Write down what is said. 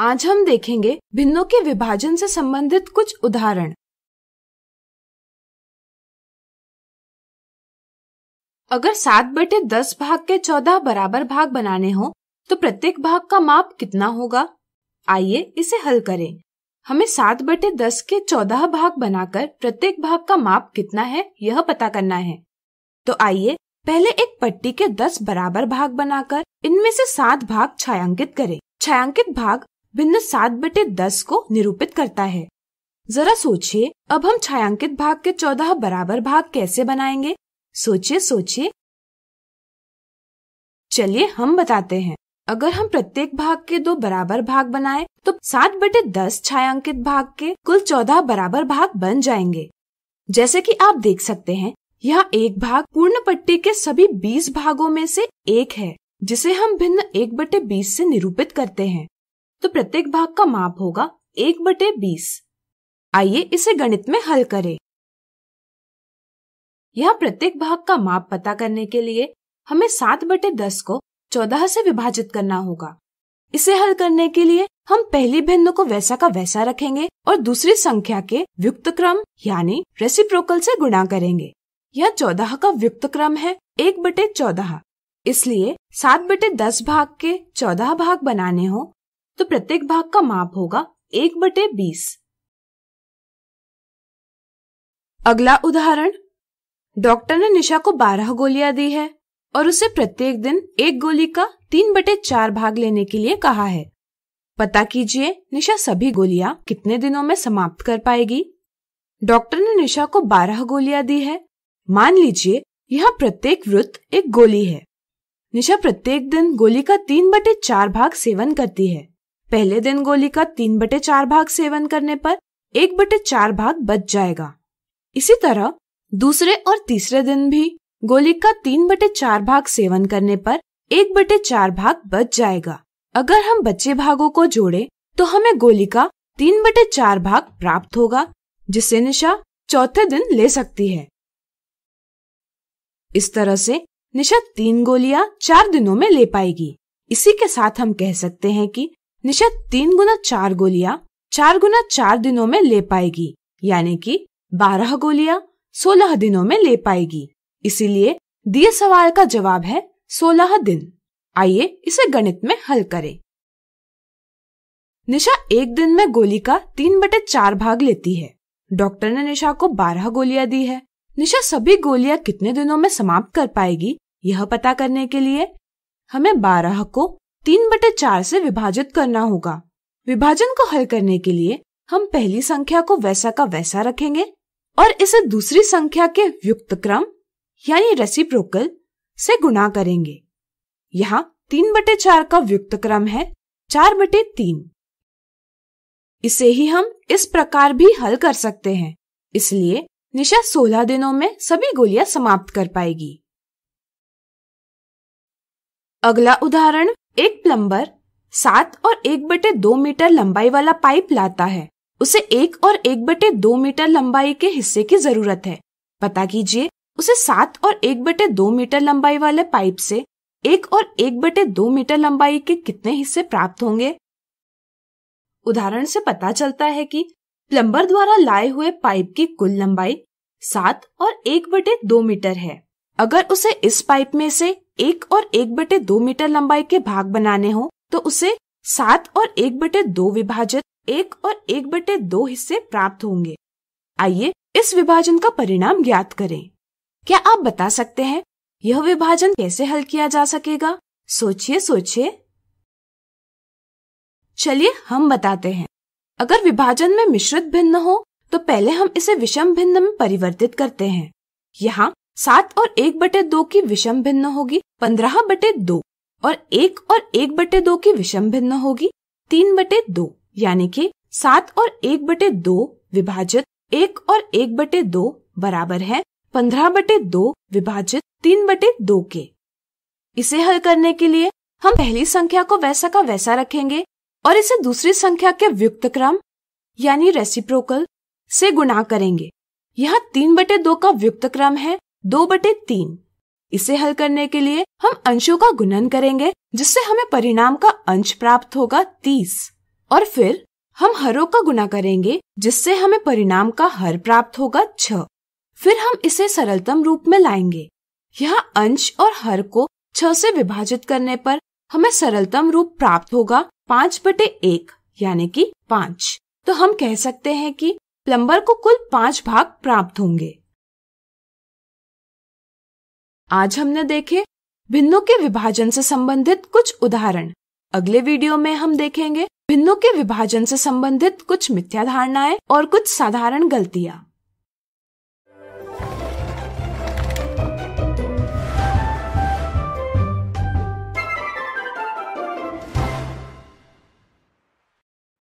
आज हम देखेंगे भिन्नों के विभाजन से संबंधित कुछ उदाहरण अगर सात बटे दस भाग के चौदह बराबर भाग बनाने हो तो प्रत्येक भाग का माप कितना होगा आइए इसे हल करें हमें सात बटे दस के चौदह भाग बनाकर प्रत्येक भाग का माप कितना है यह पता करना है तो आइए पहले एक पट्टी के दस बराबर भाग बनाकर इनमें से सात भाग छायांकित करें छायांकित भाग भिन्न सात बटे दस को निरूपित करता है जरा सोचिए अब हम छायांकित भाग के चौदह बराबर भाग कैसे बनाएंगे सोचिए सोचिए चलिए हम बताते हैं अगर हम प्रत्येक भाग के दो बराबर भाग बनाएं तो सात बटे दस छायांकित भाग के कुल चौदह बराबर भाग बन जाएंगे जैसे कि आप देख सकते हैं यह एक भाग पूर्ण पट्टी के सभी बीस भागों में से एक है जिसे हम भिन्न एक बटे बीस से निरूपित करते हैं तो प्रत्येक भाग का माप होगा एक बटे बीस आइए इसे गणित में हल करें यह प्रत्येक भाग का माप पता करने के लिए हमें सात बटे दस को चौदह से विभाजित करना होगा इसे हल करने के लिए हम पहली भिन्न को वैसा का वैसा रखेंगे और दूसरी संख्या के व्युक्त क्रम यानी रेसिप्रोकल से गुणा करेंगे यह चौदह का व्युक्त क्रम है एक बटे चौदह इसलिए सात बटे दस भाग के चौदह भाग बनाने हो तो प्रत्येक भाग का माप होगा एक बटे बीस अगला उदाहरण डॉक्टर ने निशा को बारह गोलियां दी है और उसे प्रत्येक दिन एक गोली का तीन बटे चार भाग लेने के लिए कहा है पता कीजिए निशा सभी गोलियां कितने दिनों में समाप्त कर पाएगी डॉक्टर ने निशा को बारह गोलियां दी है मान लीजिए यह प्रत्येक वृत्त एक गोली है निशा प्रत्येक दिन गोली का तीन बटे चार भाग सेवन करती है पहले दिन गोली का तीन बटे चार भाग सेवन करने पर एक बटे चार भाग बच जाएगा इसी तरह दूसरे और तीसरे दिन भी गोली का तीन बटे चार भाग सेवन करने पर एक बटे चार भाग बच जाएगा अगर हम बच्चे भागों को जोड़े तो हमें गोली का तीन बटे चार भाग प्राप्त होगा जिसे निशा चौथे दिन ले सकती है इस तरह से निशा तीन गोलियां चार दिनों में ले पाएगी इसी के साथ हम कह सकते हैं कि निशा तीन गुना चार गोलियां चार गुना चार दिनों में ले पाएगी यानी कि बारह गोलियां सोलह दिनों में ले पाएगी इसीलिए दिए सवाल का जवाब है सोलह दिन आइए इसे गणित में हल करें निशा एक दिन में गोली का तीन बटे चार भाग लेती है डॉक्टर ने निशा को बारह गोलियां दी है निशा सभी गोलियां कितने दिनों में समाप्त कर पाएगी यह पता करने के लिए हमें बारह को तीन बटे चार से विभाजित करना होगा विभाजन को हल करने के लिए हम पहली संख्या को वैसा का वैसा रखेंगे और इसे दूसरी संख्या के व्युक्त क्रम यानी रेसिप्रोकल से गुणा करेंगे यहाँ तीन बटे चार का व्युक्त क्रम है चार बटे तीन इसे ही हम इस प्रकार भी हल कर सकते हैं इसलिए निशा सोलह दिनों में सभी गोलियां समाप्त कर पाएगी अगला उदाहरण एक प्लम्बर सात और एक बटे दो मीटर लंबाई वाला पाइप लाता है उसे एक और एक बटे दो मीटर लंबाई के हिस्से की जरूरत है पता कीजिए उसे सात और एक बटे दो मीटर लंबाई वाले पाइप से एक और एक बटे दो मीटर लंबाई के कितने हिस्से प्राप्त होंगे उदाहरण से पता चलता है कि प्लम्बर द्वारा लाए हुए पाइप की कुल लंबाई सात और एक बटे दो मीटर है अगर उसे इस पाइप में से एक और एक बटे दो मीटर लंबाई के भाग बनाने हो तो उसे सात और एक बटे दो विभाजित एक और एक बटे दो हिस्से प्राप्त होंगे आइए इस विभाजन का परिणाम ज्ञात करें क्या आप बता सकते हैं यह विभाजन कैसे हल किया जा सकेगा सोचिए सोचिए चलिए हम बताते हैं अगर विभाजन में मिश्रित भिन्न हो तो पहले हम इसे विषम भिन्न में परिवर्तित करते हैं यहाँ सात और एक बटे दो की विषम भिन्न होगी पंद्रह बटे दो और एक और एक बटे दो की विषम भिन्न होगी तीन बटे दो यानी कि सात और एक बटे दो विभाजित एक और एक बटे दो बराबर है पंद्रह बटे दो विभाजित तीन बटे दो के इसे हल करने के लिए हम पहली संख्या को वैसा का वैसा रखेंगे और इसे दूसरी संख्या के व्युक्त क्रम यानी रेसिप्रोकल से गुणा करेंगे यह तीन बटे दो का व्युक्त क्रम है दो बटे तीन इसे हल करने के लिए हम अंशों का गुणन करेंगे जिससे हमें परिणाम का अंश प्राप्त होगा तीस और फिर हम हरों का गुना करेंगे जिससे हमें परिणाम का हर प्राप्त होगा छ फिर हम इसे सरलतम रूप में लाएंगे यहाँ अंश और हर को छह से विभाजित करने पर हमें सरलतम रूप प्राप्त होगा पाँच बटे एक यानी कि पाँच तो हम कह सकते हैं कि प्लम्बर को कुल पाँच भाग प्राप्त होंगे आज हमने देखे भिन्नों के विभाजन से संबंधित कुछ उदाहरण अगले वीडियो में हम देखेंगे भिन्नों के विभाजन से संबंधित कुछ मिथ्या धारणाएं और कुछ साधारण गलतियां